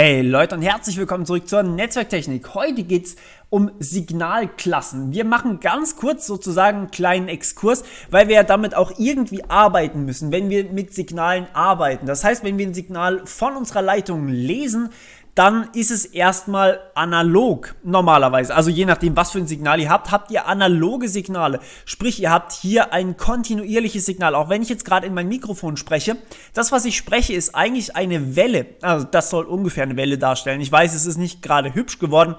Hey Leute und herzlich willkommen zurück zur Netzwerktechnik. Heute geht's um Signalklassen. Wir machen ganz kurz sozusagen einen kleinen Exkurs, weil wir ja damit auch irgendwie arbeiten müssen, wenn wir mit Signalen arbeiten. Das heißt, wenn wir ein Signal von unserer Leitung lesen, dann ist es erstmal analog normalerweise. Also je nachdem, was für ein Signal ihr habt, habt ihr analoge Signale. Sprich, ihr habt hier ein kontinuierliches Signal. Auch wenn ich jetzt gerade in mein Mikrofon spreche, das, was ich spreche, ist eigentlich eine Welle. Also das soll ungefähr eine Welle darstellen. Ich weiß, es ist nicht gerade hübsch geworden,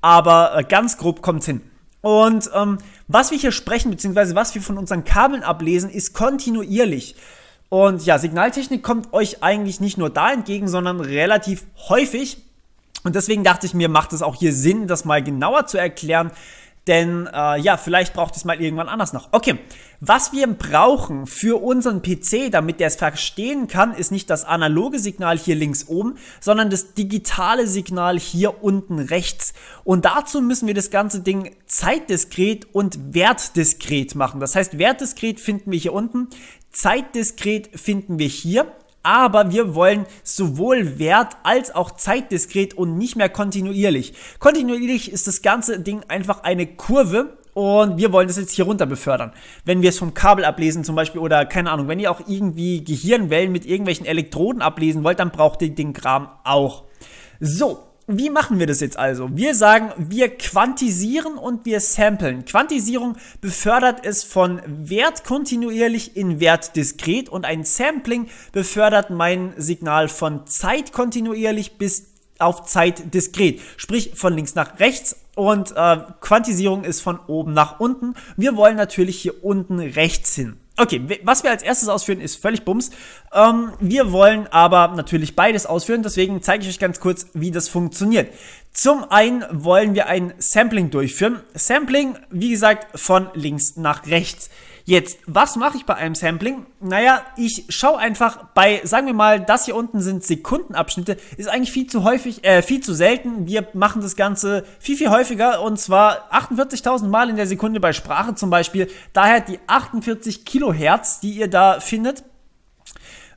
aber äh, ganz grob kommt es hin. Und ähm, was wir hier sprechen, beziehungsweise was wir von unseren Kabeln ablesen, ist kontinuierlich. Und ja, Signaltechnik kommt euch eigentlich nicht nur da entgegen, sondern relativ häufig. Und deswegen dachte ich mir, macht es auch hier Sinn, das mal genauer zu erklären. Denn äh, ja, vielleicht braucht es mal irgendwann anders noch. Okay, was wir brauchen für unseren PC, damit der es verstehen kann, ist nicht das analoge Signal hier links oben, sondern das digitale Signal hier unten rechts. Und dazu müssen wir das ganze Ding zeitdiskret und wertdiskret machen. Das heißt, wertdiskret finden wir hier unten, Zeitdiskret finden wir hier aber wir wollen sowohl Wert als auch zeitdiskret und nicht mehr kontinuierlich. Kontinuierlich ist das ganze Ding einfach eine Kurve und wir wollen das jetzt hier runter befördern. Wenn wir es vom Kabel ablesen zum Beispiel oder keine Ahnung, wenn ihr auch irgendwie Gehirnwellen mit irgendwelchen Elektroden ablesen wollt, dann braucht ihr den Kram auch. So, wie machen wir das jetzt also? Wir sagen, wir quantisieren und wir samplen. Quantisierung befördert es von Wert kontinuierlich in Wert diskret und ein Sampling befördert mein Signal von Zeit kontinuierlich bis auf Zeit diskret, sprich von links nach rechts und äh, Quantisierung ist von oben nach unten. Wir wollen natürlich hier unten rechts hin. Okay, was wir als erstes ausführen, ist völlig Bums. Ähm, wir wollen aber natürlich beides ausführen, deswegen zeige ich euch ganz kurz, wie das funktioniert. Zum einen wollen wir ein Sampling durchführen. Sampling, wie gesagt, von links nach rechts. Jetzt, was mache ich bei einem Sampling? Naja, ich schaue einfach bei, sagen wir mal, das hier unten sind Sekundenabschnitte, ist eigentlich viel zu häufig, äh, viel zu selten. Wir machen das Ganze viel, viel häufiger und zwar 48.000 Mal in der Sekunde bei Sprache zum Beispiel. Daher die 48 Kilohertz, die ihr da findet.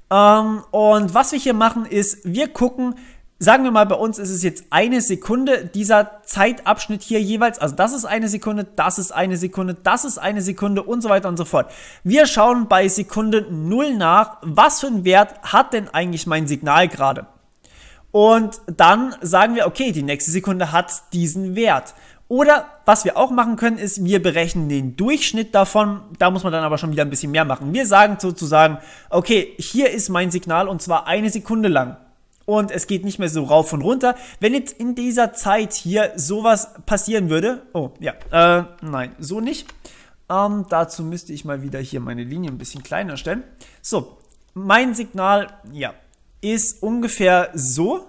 Ähm, und was wir hier machen ist, wir gucken, sagen wir mal, bei uns ist es jetzt eine Sekunde, dieser Zeitabschnitt hier jeweils, also das ist eine Sekunde, das ist eine Sekunde, das ist eine Sekunde und so weiter und so fort. Wir schauen bei Sekunde 0 nach, was für einen Wert hat denn eigentlich mein Signal gerade? Und dann sagen wir, okay, die nächste Sekunde hat diesen Wert. Oder was wir auch machen können, ist, wir berechnen den Durchschnitt davon. Da muss man dann aber schon wieder ein bisschen mehr machen. Wir sagen sozusagen, okay, hier ist mein Signal und zwar eine Sekunde lang und es geht nicht mehr so rauf und runter. Wenn jetzt in dieser Zeit hier sowas passieren würde, oh ja, äh, nein, so nicht. Ähm, dazu müsste ich mal wieder hier meine Linie ein bisschen kleiner stellen. So, mein Signal, ja, ist ungefähr so.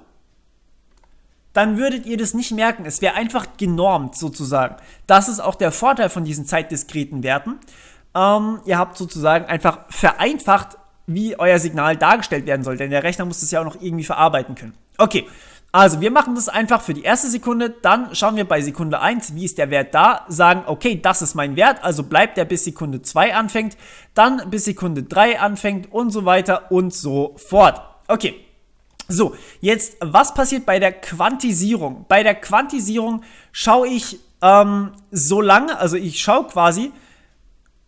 Dann würdet ihr das nicht merken. Es wäre einfach genormt sozusagen. Das ist auch der Vorteil von diesen zeitdiskreten Werten. Ähm, ihr habt sozusagen einfach vereinfacht wie euer Signal dargestellt werden soll, denn der Rechner muss das ja auch noch irgendwie verarbeiten können. Okay, also wir machen das einfach für die erste Sekunde, dann schauen wir bei Sekunde 1, wie ist der Wert da, sagen, okay, das ist mein Wert, also bleibt der bis Sekunde 2 anfängt, dann bis Sekunde 3 anfängt und so weiter und so fort. Okay, so, jetzt, was passiert bei der Quantisierung? Bei der Quantisierung schaue ich ähm, so lange, also ich schaue quasi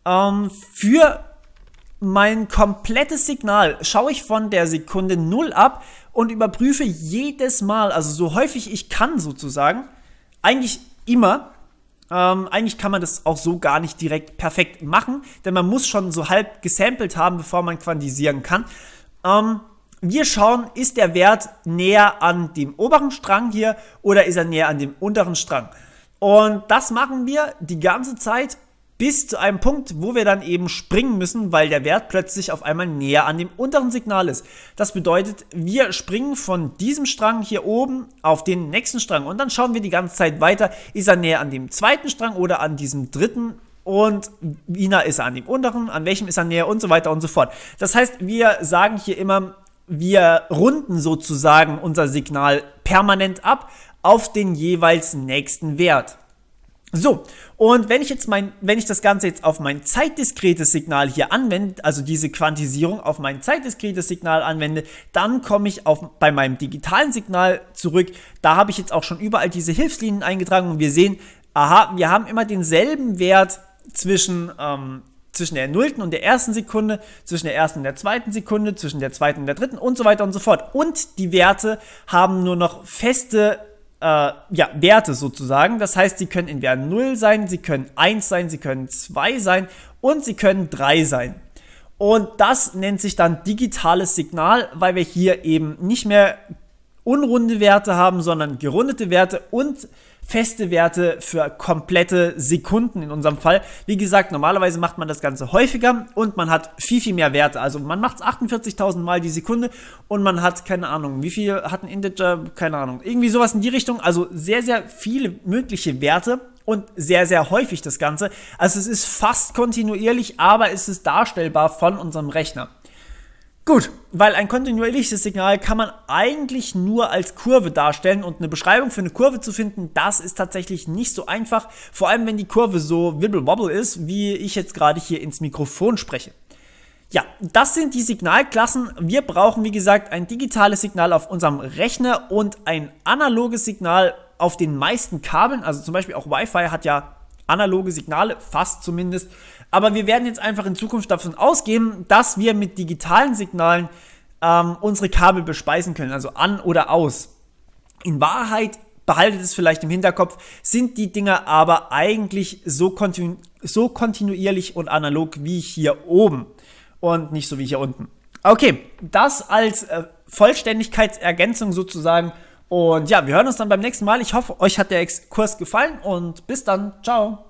ähm, für mein komplettes Signal schaue ich von der Sekunde 0 ab und überprüfe jedes Mal, also so häufig ich kann sozusagen, eigentlich immer, ähm, eigentlich kann man das auch so gar nicht direkt perfekt machen, denn man muss schon so halb gesampelt haben, bevor man quantisieren kann. Ähm, wir schauen, ist der Wert näher an dem oberen Strang hier oder ist er näher an dem unteren Strang? Und das machen wir die ganze Zeit bis zu einem Punkt, wo wir dann eben springen müssen, weil der Wert plötzlich auf einmal näher an dem unteren Signal ist. Das bedeutet, wir springen von diesem Strang hier oben auf den nächsten Strang und dann schauen wir die ganze Zeit weiter, ist er näher an dem zweiten Strang oder an diesem dritten und wie nah ist er an dem unteren, an welchem ist er näher und so weiter und so fort. Das heißt, wir sagen hier immer, wir runden sozusagen unser Signal permanent ab auf den jeweils nächsten Wert. So, und wenn ich jetzt mein, wenn ich das Ganze jetzt auf mein zeitdiskretes Signal hier anwende, also diese Quantisierung auf mein zeitdiskretes Signal anwende, dann komme ich auf, bei meinem digitalen Signal zurück. Da habe ich jetzt auch schon überall diese Hilfslinien eingetragen und wir sehen, aha, wir haben immer denselben Wert zwischen, ähm, zwischen der nullten und der ersten Sekunde, zwischen der ersten und der zweiten Sekunde, zwischen der zweiten und der dritten und so weiter und so fort. Und die Werte haben nur noch feste äh, ja, Werte sozusagen. Das heißt, sie können entweder 0 sein, sie können 1 sein, sie können 2 sein und sie können 3 sein. Und das nennt sich dann digitales Signal, weil wir hier eben nicht mehr unrunde Werte haben, sondern gerundete Werte und feste Werte für komplette Sekunden in unserem Fall. Wie gesagt, normalerweise macht man das Ganze häufiger und man hat viel, viel mehr Werte. Also man macht es 48.000 Mal die Sekunde und man hat, keine Ahnung, wie viel hat ein Integer, keine Ahnung, irgendwie sowas in die Richtung. Also sehr, sehr viele mögliche Werte und sehr, sehr häufig das Ganze. Also es ist fast kontinuierlich, aber es ist darstellbar von unserem Rechner. Gut, weil ein kontinuierliches Signal kann man eigentlich nur als Kurve darstellen und eine Beschreibung für eine Kurve zu finden, das ist tatsächlich nicht so einfach, vor allem wenn die Kurve so wibble-wobble ist, wie ich jetzt gerade hier ins Mikrofon spreche. Ja, das sind die Signalklassen. Wir brauchen, wie gesagt, ein digitales Signal auf unserem Rechner und ein analoges Signal auf den meisten Kabeln. Also zum Beispiel auch Wi-Fi hat ja analoge Signale, fast zumindest. Aber wir werden jetzt einfach in Zukunft davon ausgehen, dass wir mit digitalen Signalen ähm, unsere Kabel bespeisen können, also an oder aus. In Wahrheit, behaltet es vielleicht im Hinterkopf, sind die Dinger aber eigentlich so, kontinu so kontinuierlich und analog wie hier oben und nicht so wie hier unten. Okay, das als äh, Vollständigkeitsergänzung sozusagen und ja, wir hören uns dann beim nächsten Mal. Ich hoffe, euch hat der Exkurs gefallen und bis dann. Ciao.